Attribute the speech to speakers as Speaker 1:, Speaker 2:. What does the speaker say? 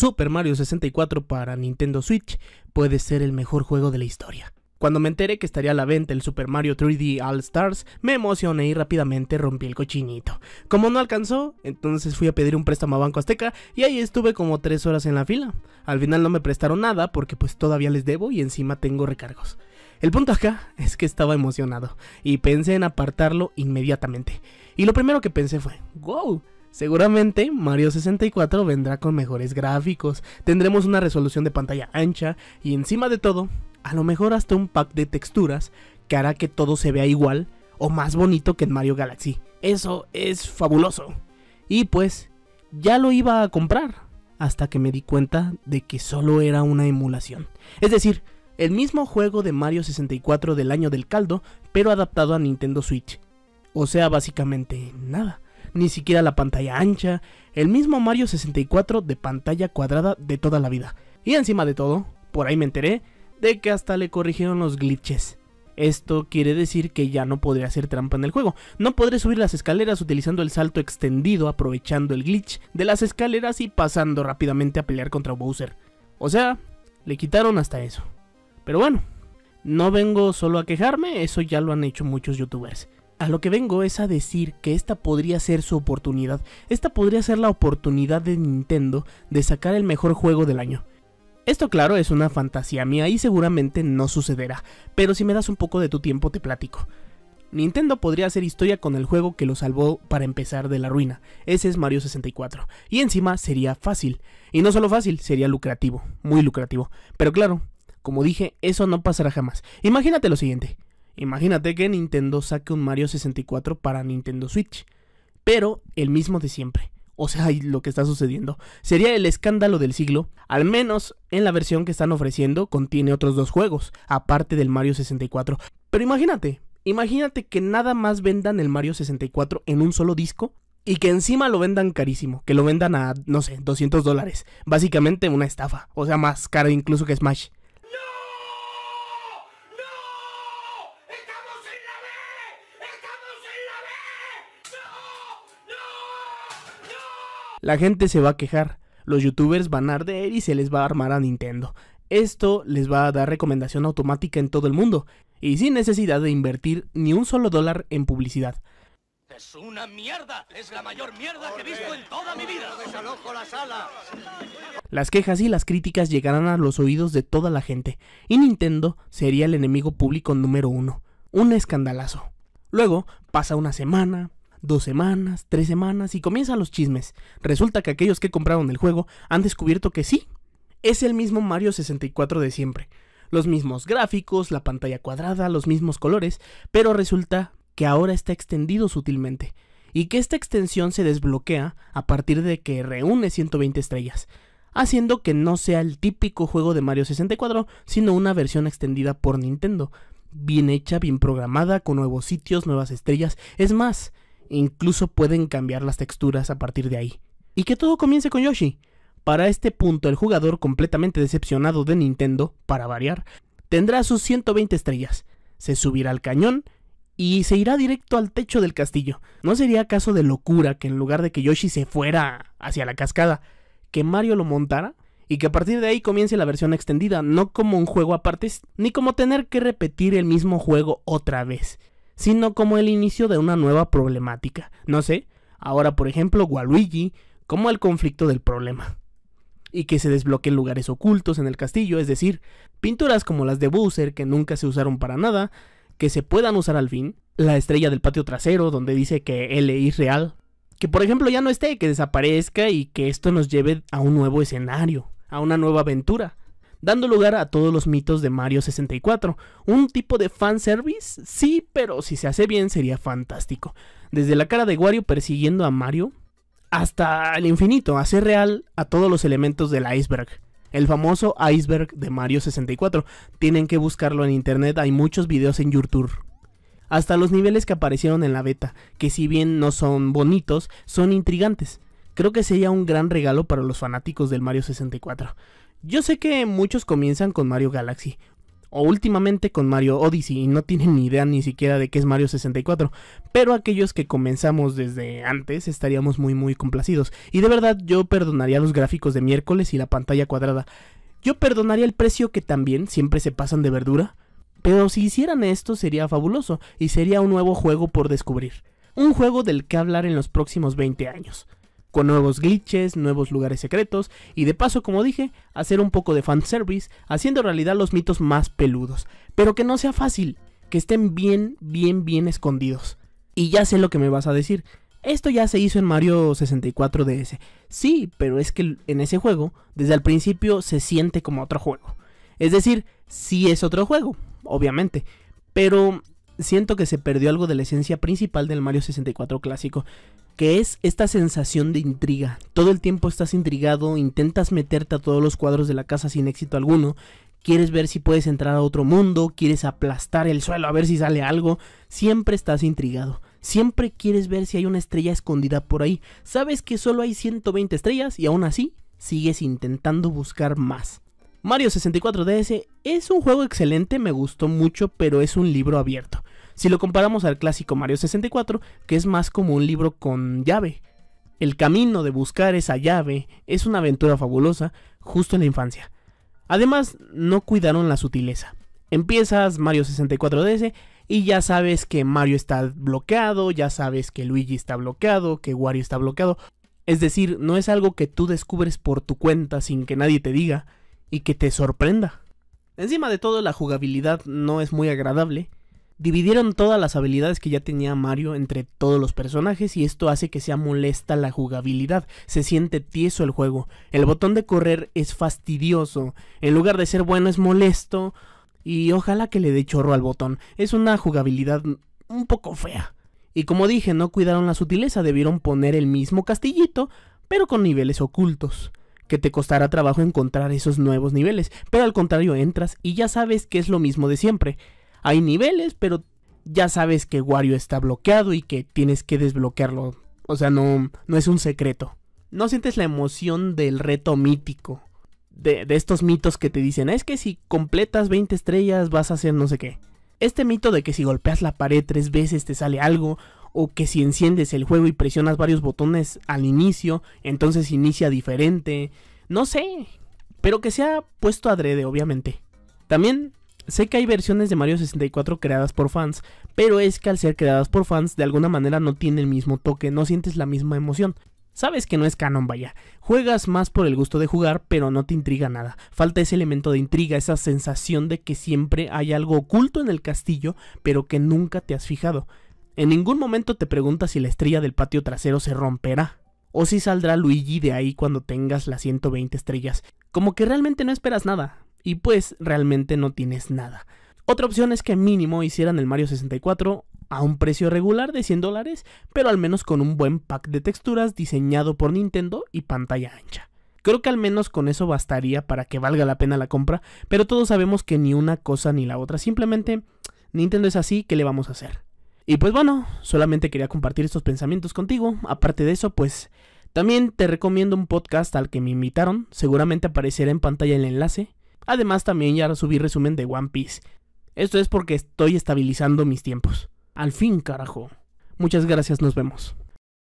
Speaker 1: Super Mario 64 para Nintendo Switch puede ser el mejor juego de la historia. Cuando me enteré que estaría a la venta el Super Mario 3D All Stars, me emocioné y rápidamente rompí el cochinito. Como no alcanzó, entonces fui a pedir un préstamo a Banco Azteca y ahí estuve como 3 horas en la fila. Al final no me prestaron nada porque pues todavía les debo y encima tengo recargos. El punto acá es que estaba emocionado y pensé en apartarlo inmediatamente. Y lo primero que pensé fue, wow, Seguramente Mario 64 vendrá con mejores gráficos, tendremos una resolución de pantalla ancha y encima de todo, a lo mejor hasta un pack de texturas que hará que todo se vea igual o más bonito que en Mario Galaxy. Eso es fabuloso. Y pues, ya lo iba a comprar hasta que me di cuenta de que solo era una emulación. Es decir, el mismo juego de Mario 64 del año del caldo, pero adaptado a Nintendo Switch. O sea, básicamente nada ni siquiera la pantalla ancha, el mismo Mario 64 de pantalla cuadrada de toda la vida. Y encima de todo, por ahí me enteré de que hasta le corrigieron los glitches. Esto quiere decir que ya no podré hacer trampa en el juego. No podré subir las escaleras utilizando el salto extendido, aprovechando el glitch de las escaleras y pasando rápidamente a pelear contra Bowser. O sea, le quitaron hasta eso. Pero bueno, no vengo solo a quejarme, eso ya lo han hecho muchos youtubers. A lo que vengo es a decir que esta podría ser su oportunidad. Esta podría ser la oportunidad de Nintendo de sacar el mejor juego del año. Esto claro es una fantasía mía y seguramente no sucederá, pero si me das un poco de tu tiempo te platico. Nintendo podría hacer historia con el juego que lo salvó para empezar de la ruina, ese es Mario 64, y encima sería fácil, y no solo fácil, sería lucrativo, muy lucrativo, pero claro, como dije, eso no pasará jamás. Imagínate lo siguiente, Imagínate que Nintendo saque un Mario 64 para Nintendo Switch, pero el mismo de siempre. O sea, lo que está sucediendo. Sería el escándalo del siglo, al menos en la versión que están ofreciendo contiene otros dos juegos, aparte del Mario 64. Pero imagínate, imagínate que nada más vendan el Mario 64 en un solo disco y que encima lo vendan carísimo, que lo vendan a, no sé, 200 dólares. Básicamente una estafa, o sea, más caro incluso que Smash. La gente se va a quejar, los youtubers van a arder y se les va a armar a Nintendo. Esto les va a dar recomendación automática en todo el mundo y sin necesidad de invertir ni un solo dólar en publicidad. Es una mierda, es la mayor mierda que he visto en toda mi vida. la sala. Las quejas y las críticas llegarán a los oídos de toda la gente y Nintendo sería el enemigo público número uno. Un escandalazo. Luego pasa una semana, dos semanas, tres semanas y comienzan los chismes. Resulta que aquellos que compraron el juego han descubierto que sí, es el mismo Mario 64 de siempre. Los mismos gráficos, la pantalla cuadrada, los mismos colores, pero resulta que ahora está extendido sutilmente. Y que esta extensión se desbloquea a partir de que reúne 120 estrellas, haciendo que no sea el típico juego de Mario 64, sino una versión extendida por Nintendo, bien hecha, bien programada, con nuevos sitios, nuevas estrellas. Es más, Incluso pueden cambiar las texturas a partir de ahí. Y que todo comience con Yoshi. Para este punto el jugador completamente decepcionado de Nintendo, para variar, tendrá sus 120 estrellas, se subirá al cañón y se irá directo al techo del castillo. ¿No sería caso de locura que en lugar de que Yoshi se fuera hacia la cascada, que Mario lo montara? Y que a partir de ahí comience la versión extendida, no como un juego aparte, ni como tener que repetir el mismo juego otra vez sino como el inicio de una nueva problemática. No sé, ahora por ejemplo Waluigi, como el conflicto del problema. Y que se desbloqueen lugares ocultos en el castillo, es decir, pinturas como las de Bowser que nunca se usaron para nada, que se puedan usar al fin, la estrella del patio trasero donde dice que él es real, que por ejemplo ya no esté, que desaparezca y que esto nos lleve a un nuevo escenario, a una nueva aventura dando lugar a todos los mitos de Mario 64. Un tipo de fanservice, sí, pero si se hace bien sería fantástico. Desde la cara de Wario persiguiendo a Mario, hasta el infinito, hacer real a todos los elementos del iceberg. El famoso iceberg de Mario 64. Tienen que buscarlo en internet, hay muchos videos en YouTube. Hasta los niveles que aparecieron en la beta, que si bien no son bonitos, son intrigantes. Creo que sería un gran regalo para los fanáticos del Mario 64. Yo sé que muchos comienzan con Mario Galaxy, o últimamente con Mario Odyssey y no tienen ni idea ni siquiera de qué es Mario 64, pero aquellos que comenzamos desde antes estaríamos muy muy complacidos y de verdad yo perdonaría los gráficos de miércoles y la pantalla cuadrada. Yo perdonaría el precio que también siempre se pasan de verdura, pero si hicieran esto sería fabuloso y sería un nuevo juego por descubrir, un juego del que hablar en los próximos 20 años nuevos glitches, nuevos lugares secretos y de paso, como dije, hacer un poco de fanservice, haciendo realidad los mitos más peludos, pero que no sea fácil, que estén bien, bien, bien escondidos. Y ya sé lo que me vas a decir. Esto ya se hizo en Mario 64 DS. Sí, pero es que en ese juego, desde el principio se siente como otro juego. Es decir, sí es otro juego, obviamente, pero siento que se perdió algo de la esencia principal del Mario 64 clásico que es esta sensación de intriga. Todo el tiempo estás intrigado, intentas meterte a todos los cuadros de la casa sin éxito alguno, quieres ver si puedes entrar a otro mundo, quieres aplastar el suelo a ver si sale algo, siempre estás intrigado. Siempre quieres ver si hay una estrella escondida por ahí. Sabes que solo hay 120 estrellas y aún así sigues intentando buscar más. Mario 64 DS es un juego excelente, me gustó mucho, pero es un libro abierto. Si lo comparamos al clásico Mario 64, que es más como un libro con llave. El camino de buscar esa llave es una aventura fabulosa justo en la infancia. Además, no cuidaron la sutileza. Empiezas Mario 64 DS y ya sabes que Mario está bloqueado, ya sabes que Luigi está bloqueado, que Wario está bloqueado. Es decir, no es algo que tú descubres por tu cuenta sin que nadie te diga y que te sorprenda. Encima de todo, la jugabilidad no es muy agradable Dividieron todas las habilidades que ya tenía Mario entre todos los personajes y esto hace que sea molesta la jugabilidad, se siente tieso el juego. El botón de correr es fastidioso, en lugar de ser bueno es molesto y ojalá que le dé chorro al botón. Es una jugabilidad un poco fea. Y como dije, no cuidaron la sutileza, debieron poner el mismo castillito, pero con niveles ocultos que te costará trabajo encontrar esos nuevos niveles, pero al contrario entras y ya sabes que es lo mismo de siempre hay niveles, pero ya sabes que Wario está bloqueado y que tienes que desbloquearlo. O sea, no, no es un secreto. No sientes la emoción del reto mítico. De, de, estos mitos que te dicen, es que si completas 20 estrellas vas a hacer no sé qué. Este mito de que si golpeas la pared tres veces te sale algo, o que si enciendes el juego y presionas varios botones al inicio, entonces inicia diferente. No sé, pero que sea puesto adrede, obviamente. También Sé que hay versiones de Mario 64 creadas por fans, pero es que al ser creadas por fans de alguna manera no tiene el mismo toque, no sientes la misma emoción. Sabes que no es canon, vaya. Juegas más por el gusto de jugar, pero no te intriga nada. Falta ese elemento de intriga, esa sensación de que siempre hay algo oculto en el castillo, pero que nunca te has fijado. En ningún momento te preguntas si la estrella del patio trasero se romperá, o si saldrá Luigi de ahí cuando tengas las 120 estrellas. Como que realmente no esperas nada y pues realmente no tienes nada. Otra opción es que mínimo hicieran el Mario 64 a un precio regular de 100 dólares, pero al menos con un buen pack de texturas diseñado por Nintendo y pantalla ancha. Creo que al menos con eso bastaría para que valga la pena la compra, pero todos sabemos que ni una cosa ni la otra, simplemente Nintendo es así, ¿qué le vamos a hacer? Y pues bueno, solamente quería compartir estos pensamientos contigo, aparte de eso pues también te recomiendo un podcast al que me invitaron, seguramente aparecerá en pantalla el enlace, Además también ya subí resumen de One Piece. Esto es porque estoy estabilizando mis tiempos. Al fin, carajo. Muchas gracias, nos vemos.